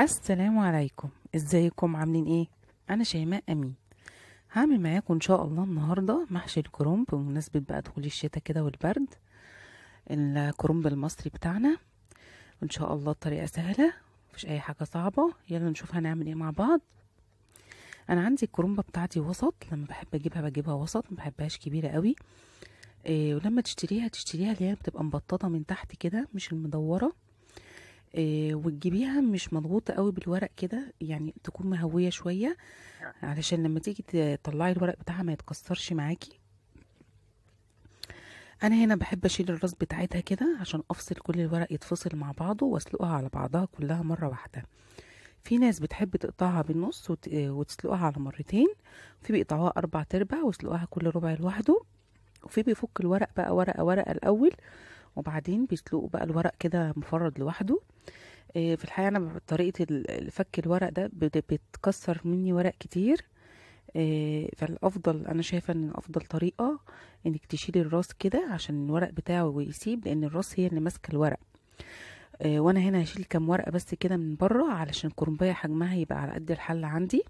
السلام عليكم ازيكم عاملين ايه انا شيماء امين هعمل معاكم ان شاء الله النهارده محشي الكرنب بمناسبه بقى دخول الشتاء كده والبرد الكرنب المصري بتاعنا ان شاء الله الطريقه سهله مفيش اي حاجه صعبه يلا نشوف هنعمل ايه مع بعض انا عندي الكرنبه بتاعتي وسط لما بحب اجيبها بجيبها وسط ما بحبهاش كبيره قوي إيه ولما تشتريها تشتريها اللي هي بتبقى مبططه من تحت كده مش المدوره آه، وتجيبيها مش مضغوطه قوي بالورق كده يعني تكون مهويه شويه علشان لما تيجي تطلعي الورق بتاعها ما يتكسرش معاكي انا هنا بحب اشيل الراس بتاعتها كده عشان افصل كل الورق يتفصل مع بعضه واسلقها على بعضها كلها مره واحده في ناس بتحب تقطعها بالنص وتسلقها على مرتين في بيقطعوها اربع تربع ويسلقوها كل ربع لوحده وفي بيفك الورق بقى ورقه ورقه الاول وبعدين بيسلقوا بقى الورق كده مفرد لوحده آه، في الحقيقه انا طريقه فك الورق ده بتكسر مني ورق كتير آه، فالافضل انا شايفه ان افضل طريقه انك تشيلي الراس كده عشان الورق بتاعه يسيب لان الراس هي اللي ماسكه الورق آه، وانا هنا هشيل كام ورقه بس كده من بره علشان الكرنبية حجمها يبقى على قد الحل عندي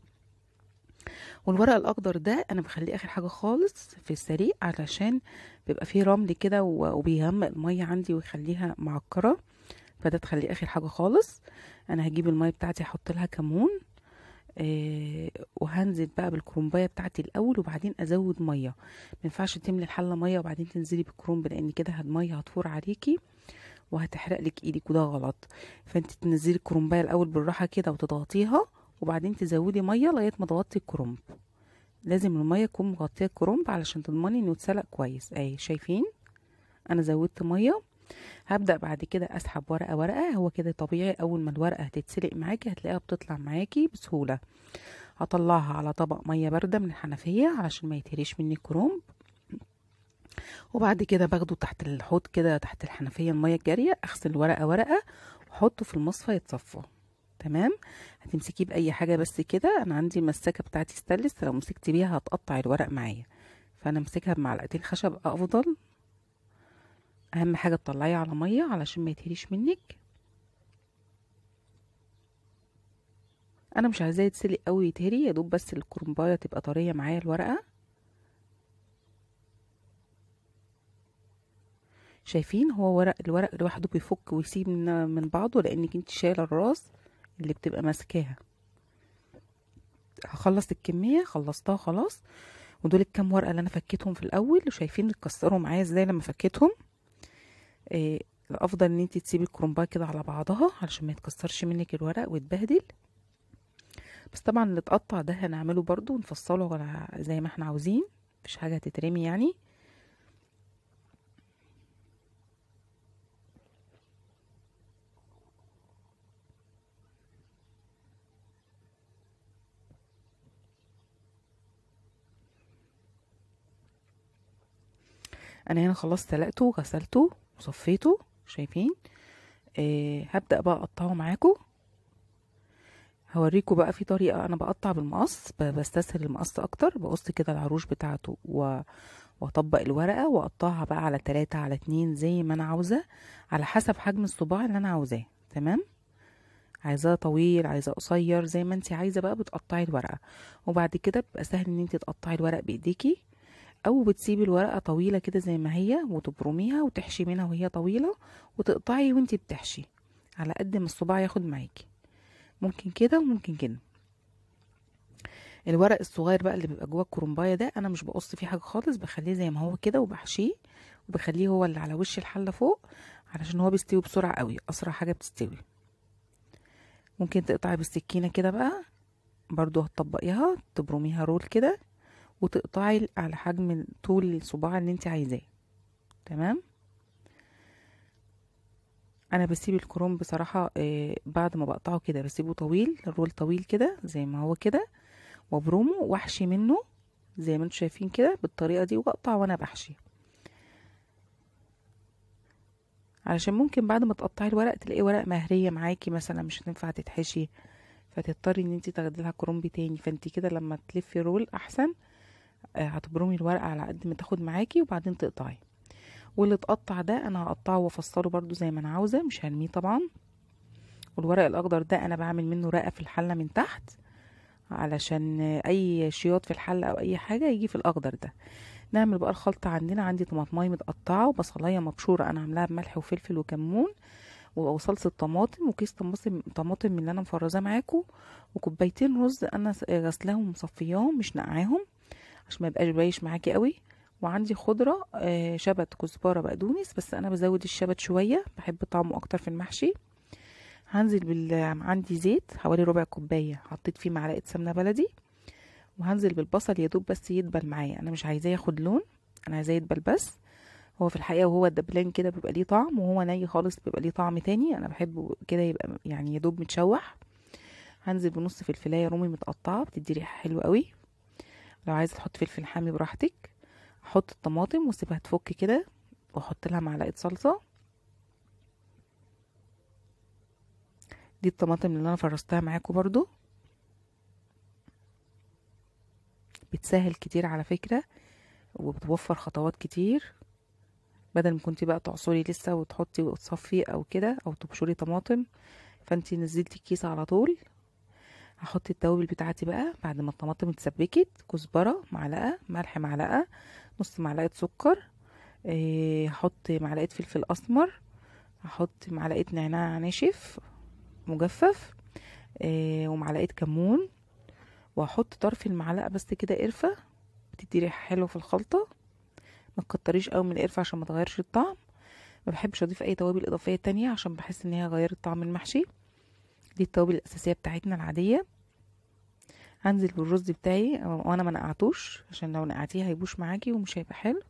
والورق الاخضر ده انا بخليه اخر حاجه خالص في السريع علشان بيبقى فيه رمل كده وبيغمق الميه عندي ويخليها معكره فده تخليه اخر حاجه خالص انا هجيب الميه بتاعتي احط لها كمون آه وهنزل بقى بالكرومبايه بتاعتي الاول وبعدين ازود ميه ما ينفعش تملي الحله ميه وبعدين تنزلي بالكرومب لان كده الميه هتفور عليكي وهتحرق لك ايدك وده غلط فانت تنزلي الكرومبايه الاول بالراحه كده وتضغطيها وبعدين تزودي ميه لغايه ما تغطي الكرنب لازم الميه تكون مغطيه الكرنب علشان تضمني انه اتسلق كويس اهي شايفين انا زودت ميه هبدا بعد كده اسحب ورقه ورقه هو كده طبيعي اول ما الورقه هتتسلق معاكي هتلاقيها بتطلع معاكي بسهوله هطلعها على طبق ميه بارده من الحنفيه علشان ما يتهريش مني الكرنب وبعد كده باخده تحت الحوض كده تحت الحنفيه الميه الجاريه اغسل ورقه ورقه واحطه في المصفى يتصفى تمام هتمسكيه باي حاجه بس كده انا عندي المساكه بتاعتي ستانلس لو مسكتي بيها هتقطع الورق معايا فانا امسكها بمعلقتين خشب افضل اهم حاجه تطلعيه على ميه علشان ما يتهريش منك انا مش عايزاه يتسلق قوي يتهري يا دوب بس الكرنبايه تبقى طريه معايا الورقه شايفين هو ورق الورق لوحده بيفك ويسيب من بعضه لانك انت شايله الراس اللي بتبقى ماسكاها هخلص الكميه خلصتها خلاص ودول الكام ورقه اللي انا فكيتهم في الاول وشايفين اتكسروا معايا ازاي لما فكيتهم إيه الافضل ان انت تسيبي الكرومبايه كده على بعضها علشان ما يتكسرش منك الورق ويتبهدل بس طبعا اللي اتقطع ده هنعمله برضو نفصله زي ما احنا عاوزين مفيش حاجه هتترمي يعني انا هنا خلاص سلقته غسلته وصفيته شايفين آه هبدا بقى اقطعه معاكم هوريكم بقى في طريقه انا بقطع بالمقص بستسهل المقص اكتر بقص كده العروش بتاعته و... واطبق الورقه واقطعها بقى على تلاتة على اتنين زي ما انا عاوزه على حسب حجم الصباع اللي انا عاوزاه تمام عايزاه طويل عايزاه قصير زي ما انت عايزه بقى بتقطعي الورقه وبعد كده بيبقى سهل ان انت تقطعي الورق بايديكي او بتسيبي الورقه طويله كده زي ما هي وتبرميها وتحشي منها وهي طويله وتقطعي وانت بتحشي على قد ما الصباع ياخد معاكي ممكن كده وممكن كده الورق الصغير بقى اللي بيبقى جوه الكرنبايه ده انا مش بقص فيه حاجه خالص بخليه زي ما هو كده وبحشيه وبخليه هو اللي على وش الحله فوق علشان هو بيستوي بسرعه قوي اسرع حاجه بتستوي ممكن تقطعي بالسكينه كده بقى برضو هتطبقيها تبرميها رول كده وتقطعي على حجم طول الصباع اللي انت عايزاه تمام انا بسيب الكروم بصراحه آه، بعد ما بقطعه كده بسيبه طويل الرول طويل كده زي ما هو كده وبرومه وحشي منه زي ما انتم شايفين كده بالطريقه دي واقطع وانا بحشي علشان ممكن بعد ما تقطعي الورق تلاقي ورق مهريه معاكي مثلا مش هتنفع تتحشي فتضطري ان انت تاخدي لها كرومبي تاني فانت كده لما تلفي الرول احسن آه، هتبرمي الورقة على قد ما تاخد معاكي وبعدين تقطعي واللي اتقطع ده انا هقطعه وافصله برضو زي ما انا عاوزة مش هرميه طبعا والورق الاخضر ده انا بعمل منه رقة في الحلة من تحت علشان اي شياط في الحلة او اي حاجة يجي في الاخضر ده نعمل بقى الخلطة عندنا عندي طماطمايه متقطعة وبصلاية مبشورة انا عاملاها بملح وفلفل وكمون وصلصة طماطم وكيس طماطم طماطم من اللي انا مفرزاه معاكم وكوبايتين رز انا غسلاهم ومصفياهم مش نقعاهم عشان ما يبقاش بايش معاكي قوي وعندي خضره آه، شبت كزبره بقدونس بس انا بزود الشبت شويه بحب طعمه اكتر في المحشي هنزل بال... عندي زيت حوالي ربع كوبايه حطيت فيه معلقه سمنه بلدي وهنزل بالبصل دوب بس يدبل معايا انا مش عايزاه ياخد لون انا عايزاه يدبل بس هو في الحقيقه وهو الدبلان كده بيبقى ليه طعم وهو ني خالص بيبقى ليه طعم تاني انا بحبه كده يبقى يعني دوب متشوح هنزل بنص فلفلايه رومي متقطعه بتدي ريحه حلوه قوي لو عايزه تحط فلفل حامي براحتك احط الطماطم واسيبها تفك كده واحط لها معلقه صلصه دي الطماطم اللي انا فرستها معاكم برضو بتسهل كتير على فكره وبتوفر خطوات كتير بدل ما كنتي بقى تعصري لسه وتحطي وتصفي او كده او تبشري طماطم فانتي نزلتي الكيس على طول هحط التوابل بتاعتي بقى بعد ما الطماطم اتسبكت كزبره معلقه ملح معلقه نص معلقه سكر إيه هحط معلقه فلفل اسمر هحط معلقه نعناع ناشف مجفف إيه ومعلقه كمون وهحط طرف المعلقه بس كده قرفه بتدي ريحه حلوه في الخلطه ما تكتريش قوي من القرفه عشان ما تغيرش الطعم ما بحبش اضيف اي توابل اضافيه تانية عشان بحس ان هي غيرت طعم المحشي دي التوابل الاساسيه بتاعتنا العاديه هنزل بالرز بتاعي وانا ما نقعتوش عشان لو نقعتيه هيبوش معاكي ومش هيبقى حلو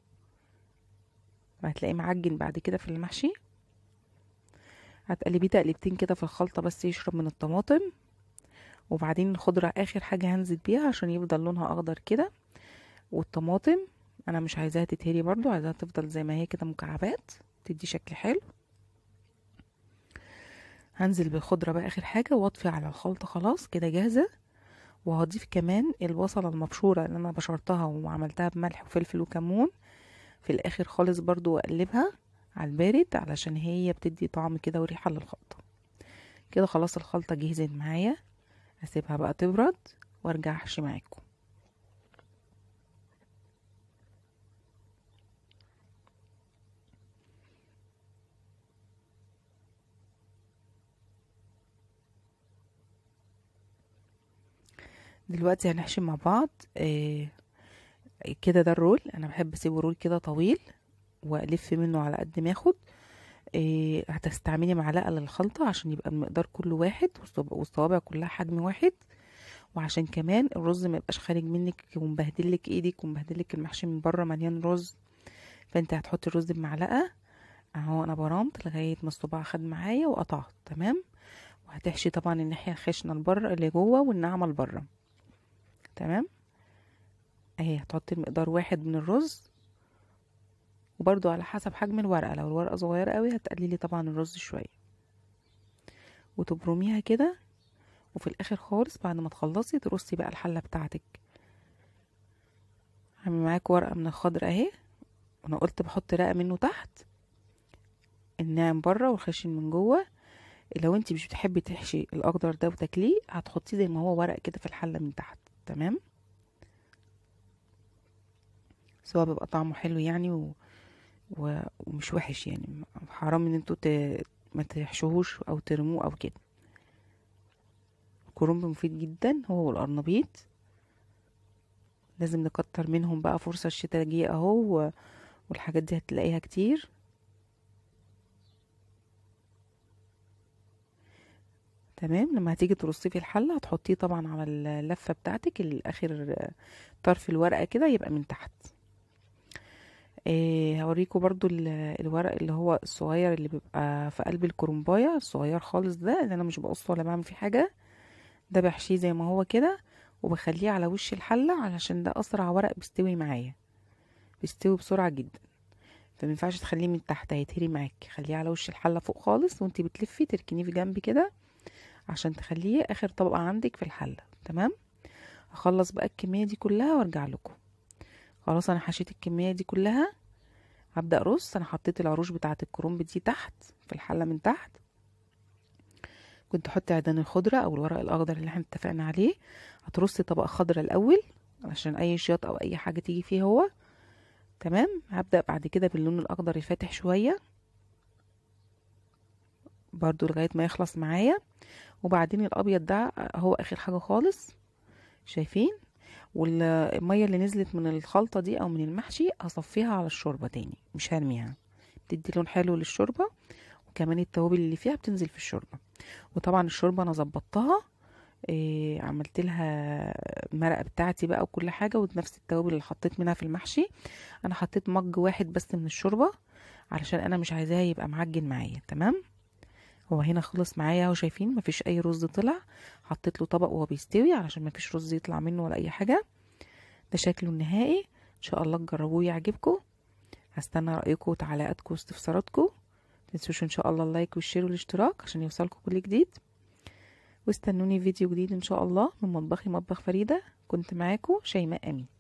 وهتلاقيه معجن بعد كده في المحشي هتقلبيه تقلبتين كده في الخلطه بس يشرب من الطماطم وبعدين الخضره اخر حاجه هنزل بيها عشان يفضل لونها اخضر كده والطماطم انا مش عايزاها تتهري برضو عايزاها تفضل زي ما هي كده مكعبات تدي شكل حلو هنزل بالخضرة بقى اخر حاجة واطفي على الخلطة خلاص كده جاهزة وهضيف كمان البصلة المبشورة اللي انا بشرتها وعملتها بملح وفلفل وكمون في الاخر خالص برضو واقلبها على البارد علشان هي بتدي طعم كده وريحة للخلطة كده خلاص الخلطة جهزت معايا اسيبها بقى تبرد وارجع احشي معاكم دلوقتي هنحشي مع بعض آه كده ده الرول انا بحب اسيبه رول كده طويل والف منه على قد ما اخد آه، هتستعملي معلقه للخلطه عشان يبقى المقدار كله واحد والصوابع كلها حجم واحد وعشان كمان الرز ما يبقاش خارج منك ومبهدلك ايدك ومبهدلك المحشي من بره مليان رز فانت هتحطي الرز بمعلقه اهو انا برمت لغايه ما الصباع خد معايا وقطعت تمام وهتحشي طبعا الناحيه الخشنه لبره اللي جوه والناعمه لبره تمام اهي هتحطي مقدار واحد من الرز وبرده على حسب حجم الورقة لو الورقة صغيرة قوي هتقللي طبعا الرز شوية وتبرميها كده وفي الاخر خالص بعد ما تخلصي ترصي بقى الحلة بتاعتك عامل معاك ورقة من الخضر اهي وانا قلت بحط رقة منه تحت الناعم بره والخشن من جوه لو انت مش بتحبي تحشي الاخضر ده وتاكليه هتحطيه زي ما هو ورق كده في الحله من تحت تمام سواء بيبقى طعمه حلو يعني و... و... ومش وحش يعني حرام ان انتوا ت... ما تحشوهوش او ترموه او كده الكرنب مفيد جدا هو والقرنبيط لازم نكتر منهم بقى فرصة الشتاء جه اهو والحاجات دي هتلاقيها كتير تمام لما هتيجي ترصيه في الحله هتحطيه طبعا على اللفه بتاعتك الاخر طرف الورقه كده يبقى من تحت إيه هوريكم برضو الورق اللي هو الصغير اللي بيبقى في قلب الكرنبايه الصغير خالص ده اللي انا مش بقصه ولا بعمل فيه حاجه ده بحشيه زي ما هو كده وبخليه على وش الحله علشان ده اسرع ورق بيستوي معايا بيستوي بسرعه جدا فما ينفعش تخليه من تحت هيتهري معاك خليه على وش الحله فوق خالص وانت بتلفي تركنيه في جنب كده عشان تخليه اخر طبقه عندك في الحله تمام اخلص بقى الكميه دي كلها وارجع لكم خلاص انا حشيت الكميه دي كلها هبدا ارص انا حطيت العروش بتاعه الكرنب دي تحت في الحله من تحت كنت حطي عيدان الخضره او الورق الاخضر اللي احنا اتفقنا عليه هترصي طبقه خضره الاول علشان اي شياط او اي حاجه تيجي فيه هو تمام هبدا بعد كده باللون الاخضر الفاتح شويه برضو لغايه ما يخلص معايا وبعدين الابيض ده هو اخر حاجه خالص شايفين والميه اللي نزلت من الخلطه دي او من المحشي هصفيها على الشوربه تاني مش هرميها بتدي لون حلو للشوربه وكمان التوابل اللي فيها بتنزل في الشوربه وطبعا الشوربه انا ظبطتها إيه عملت لها المرقه بتاعتي بقى وكل حاجه ونفس التوابل اللي حطيت منها في المحشي انا حطيت مج واحد بس من الشوربه علشان انا مش عايزاها يبقى معجن معايا تمام هو هنا خلص معايا اهو شايفين مفيش اي رز طلع حطيت له طبق وهو بيستوي علشان مفيش رز يطلع منه ولا اي حاجه ده شكله النهائي ان شاء الله تجربوه يعجبكم هستنى رايكم وتعليقاتكم واستفساراتكم متنسوش ان شاء الله اللايك والشير والاشتراك عشان يوصلكم كل جديد واستنوني فيديو جديد ان شاء الله من مطبخي مطبخ فريده كنت معاكم شيماء امين